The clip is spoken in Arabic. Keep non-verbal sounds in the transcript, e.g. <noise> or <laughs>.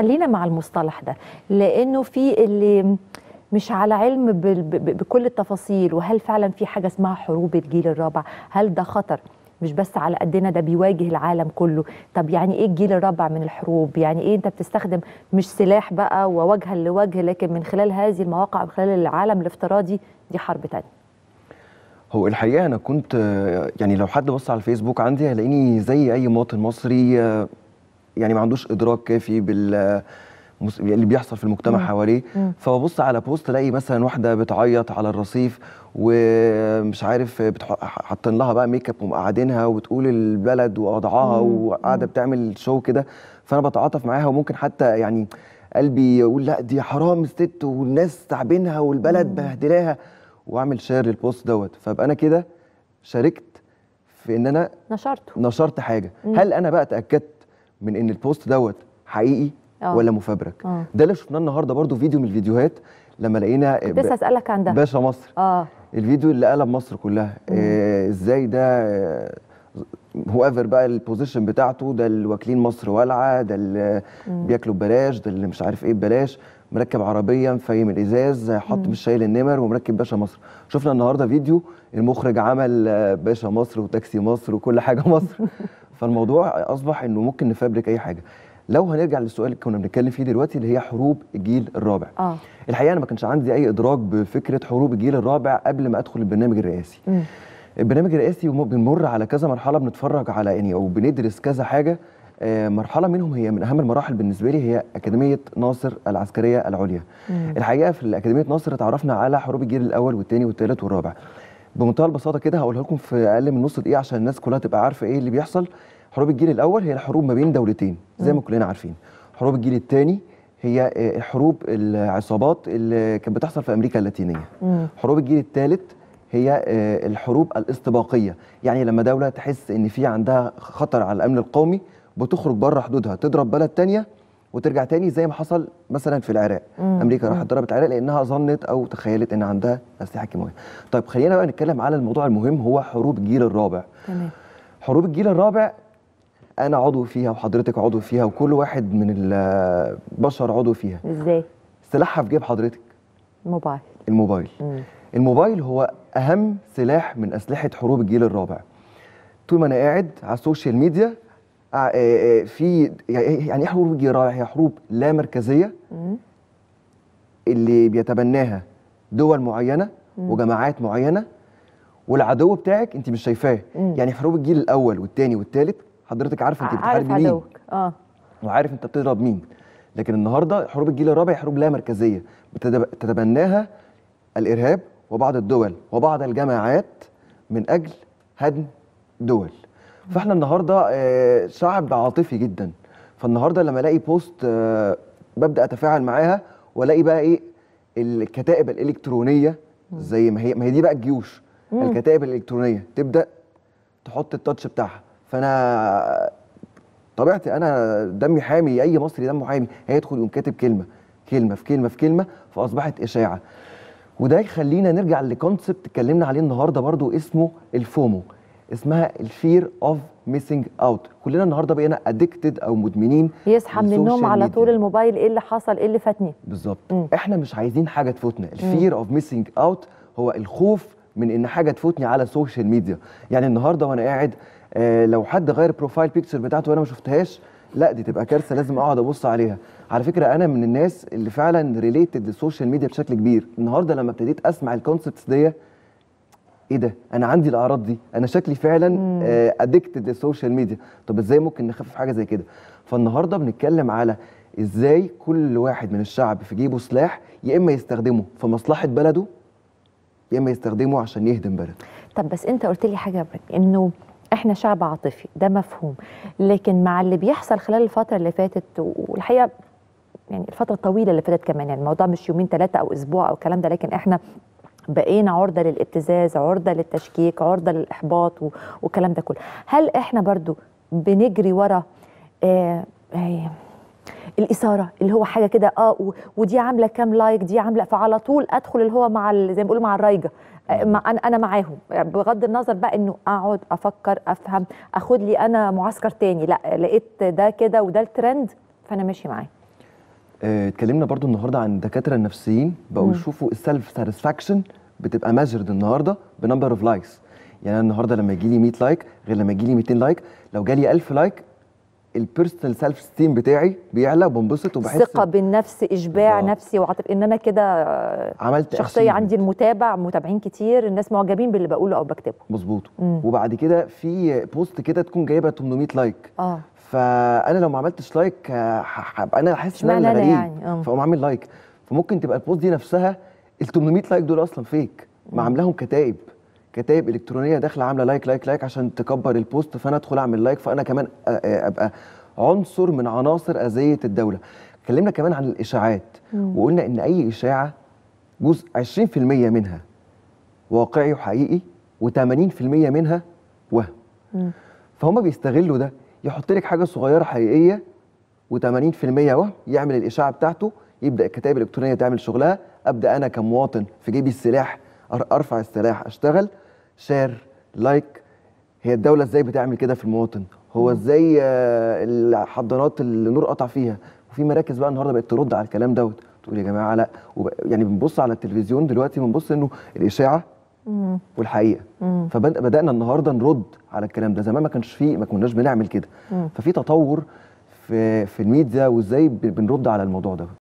خلينا مع المصطلح ده لانه في اللي مش على علم بكل التفاصيل وهل فعلا في حاجه اسمها حروب الجيل الرابع هل ده خطر مش بس على قدنا ده بيواجه العالم كله طب يعني ايه الجيل الرابع من الحروب يعني ايه انت بتستخدم مش سلاح بقى ووجها لوجه لكن من خلال هذه المواقع من خلال العالم الافتراضي دي حرب تانية هو الحقيقه انا كنت يعني لو حد بص على الفيسبوك عندي هلاقيني زي اي مواطن مصري يعني ما عندوش ادراك كافي بال يعني اللي بيحصل في المجتمع مم. حواليه مم. فببص على بوست الاقي مثلا واحده بتعيط على الرصيف ومش عارف حاطين لها بقى ميك اب ومقعدينها وبتقول البلد واوضاعها وقاعده بتعمل شو كده فانا بتعاطف معاها وممكن حتى يعني قلبي يقول لا دي حرام الست والناس تعبينها والبلد بهدلاها واعمل شير للبوست دوت فابقى انا كده شاركت في ان انا نشرته نشرت حاجه مم. هل انا بقى اتاكدت من ان البوست دوت حقيقي أوه. ولا مفبرك أوه. ده اللي شفناه النهارده برضو فيديو من الفيديوهات لما لقينا بس اسالك عن ده باشا مصر اه الفيديو اللي قلب مصر كلها آه، ازاي ده هو آه، ايفر بقى البوزيشن بتاعته ده اللي واكلين مصر والعه ده اللي بياكلوا ببلاش ده اللي مش عارف ايه ببلاش مركب عربيه مفيم الازاز حط مش شايل النمر ومركب باشا مصر شفنا النهارده فيديو المخرج عمل آه، باشا مصر وتاكسي مصر وكل حاجه مصر <laughs> فالموضوع اصبح انه ممكن نفبرك اي حاجه لو هنرجع للسؤال اللي كنا بنتكلم فيه دلوقتي اللي هي حروب الجيل الرابع آه. الحقيقه انا ما كانش عندي اي ادراك بفكره حروب الجيل الرابع قبل ما ادخل البرنامج الرئاسي م. البرنامج الرئاسي بنمر على كذا مرحله بنتفرج على يعني او بندرس كذا حاجه آه، مرحله منهم هي من اهم المراحل بالنسبه لي هي اكاديميه ناصر العسكريه العليا م. الحقيقه في اكاديميه ناصر اتعرفنا على حروب الجيل الاول والثاني والثالث والرابع بمنتهى البساطه كده هقولها لكم في اقل من نص دقيقه عشان الناس كلها تبقى عارفه ايه اللي بيحصل حروب الجيل الاول هي الحروب ما بين دولتين زي ما كلنا عارفين حروب الجيل الثاني هي آه، حروب العصابات اللي كانت بتحصل في امريكا اللاتينيه حروب الجيل الثالث هي آه، الحروب الاستباقيه يعني لما دوله تحس ان في عندها خطر على الامن القومي بتخرج بره حدودها تضرب بلد ثانيه وترجع تاني زي ما حصل مثلا في العراق مم. امريكا راحت ضربت العراق لانها ظنت او تخيلت ان عندها اسلحه كيميائيه طيب خلينا بقى نتكلم على الموضوع المهم هو حروب الجيل الرابع تمام حروب الجيل الرابع انا عضو فيها وحضرتك عضو فيها وكل واحد من البشر عضو فيها ازاي سلاحها في جيب حضرتك الموبايل الموبايل مم. الموبايل هو اهم سلاح من اسلحه حروب الجيل الرابع طول ما انا قاعد على السوشيال ميديا آه، آه، آه، في يعني, يعني ايه حروب جراحيه هي حروب لا مركزيه اللي بيتبناها دول معينه وجماعات معينه والعدو بتاعك انت مش شايفاه يعني حروب الجيل الاول والثاني والثالث حضرتك عارفه انت بتحارب مين اه وعارف انت بتضرب مين لكن النهارده حروب الجيل الرابع حروب لا مركزيه بتتبناها الارهاب وبعض الدول وبعض الجماعات من اجل هدم دول فاحنا النهارده آه، شعب عاطفي جدا فالنهارده لما الاقي بوست آه، ببدا اتفاعل معاها والاقي بقى ايه الكتائب الالكترونيه زي ما هي ما هي دي بقى الجيوش الكتائب الالكترونيه تبدا تحط التاتش بتاعها فانا طبيعتي انا دمي حامي اي مصري دمه حامي هيدخل يقوم كاتب كلمه كلمه في كلمه في كلمه فاصبحت اشاعه وده يخلينا نرجع لكونسبت اتكلمنا عليه النهارده برضو اسمه الفومو اسمها الفير اوف ميسنج اوت كلنا النهارده بقينا ادكتد او مدمنين يصحى من النوم على طول الموبايل ايه اللي حصل ايه اللي فاتني بالظبط احنا مش عايزين حاجه تفوتنا الفير اوف ميسنج اوت هو الخوف من ان حاجه تفوتني على السوشيال ميديا يعني النهارده وانا قاعد آه لو حد غير بروفايل بيكتشر بتاعته وانا ما شفتهاش لا دي تبقى كارثه لازم اقعد ابص عليها على فكره انا من الناس اللي فعلا ريليتد للسوشيال ميديا بشكل كبير النهارده لما ابتديت اسمع الكونسبتس دي ايه ده انا عندي الاعراض دي انا شكلي فعلا ادكتد للسوشيال ميديا طب ازاي ممكن نخفف حاجه زي كده فالنهارده بنتكلم على ازاي كل واحد من الشعب في جيبه سلاح يا اما يستخدمه في مصلحه بلده يا اما يستخدمه عشان يهدم بلده طب بس انت قلت لي حاجه انه احنا شعب عاطفي ده مفهوم لكن مع اللي بيحصل خلال الفتره اللي فاتت والحقيقه يعني الفتره الطويله اللي فاتت كمان يعني الموضوع مش يومين ثلاثه او اسبوع او الكلام ده لكن احنا بقينا عرضة للابتزاز عرضة للتشكيك عرضة للإحباط والكلام ده كله هل إحنا برضو بنجري ورا آه آه الاثاره اللي هو حاجه كده اه ودي عامله كام لايك دي عامله فعلى طول ادخل اللي هو مع زي ما بيقولوا مع الرايجه آه، انا انا معاهم بغض النظر بقى انه اقعد افكر افهم اخد لي انا معسكر تاني لا لقيت ده كده وده الترند فانا ماشي معاه آه، اتكلمنا برضو النهارده عن الدكاتره النفسيين بقوا مم. يشوفوا السلف ساتسفاكشن بتبقى ميجرد النهارده بنمبر اوف لايكس يعني انا النهارده لما يجي لي 100 لايك غير لما يجي لي 200 لايك لو جالي 1000 لايك البيرسونال سيلف ستيم بتاعي بيعلى وبنبسط وبحس ثقه بالنفس اشباع بالضبط. نفسي وعاطف ان انا كده عملت شخصيه أشيبت. عندي المتابع متابعين كتير الناس معجبين باللي بقوله او بكتبه مظبوط وبعد كده في بوست كده تكون جايبه 800 لايك اه فانا لو ما عملتش لايك آه، هبقى انا حاسس ان انا غريب يعني. آه. فاقوم عامل لايك فممكن تبقى البوست دي نفسها ال 800 لايك دول اصلا فيك ما عاملاهم كتائب كتائب الكترونيه داخله عامله لايك لايك لايك عشان تكبر البوست فانا ادخل اعمل لايك فانا كمان آه، ابقى عنصر من عناصر اذيه الدوله اتكلمنا كمان عن الاشاعات وقلنا ان اي اشاعه جزء 20% منها واقعي وحقيقي و80% منها وهم فهم بيستغلوا ده يحط لك حاجه صغيره حقيقيه و80% وهم يعمل الاشاعه بتاعته يبدا الكتائب الالكترونيه تعمل شغلها ابدا انا كمواطن في جيبي السلاح ارفع السلاح اشتغل شير لايك هي الدوله ازاي بتعمل كده في المواطن هو ازاي آه، الحضانات اللي نور قطع فيها وفي مراكز بقى النهارده بقت ترد على الكلام دوت تقول يا جماعه لا يعني بنبص على التلفزيون دلوقتي بنبص انه الاشاعه مم. والحقيقه فبدانا النهارده نرد على الكلام ده زمان ما كانش فيه ما كناش بنعمل كده مم. ففي تطور في في الميديا وازاي بنرد على الموضوع ده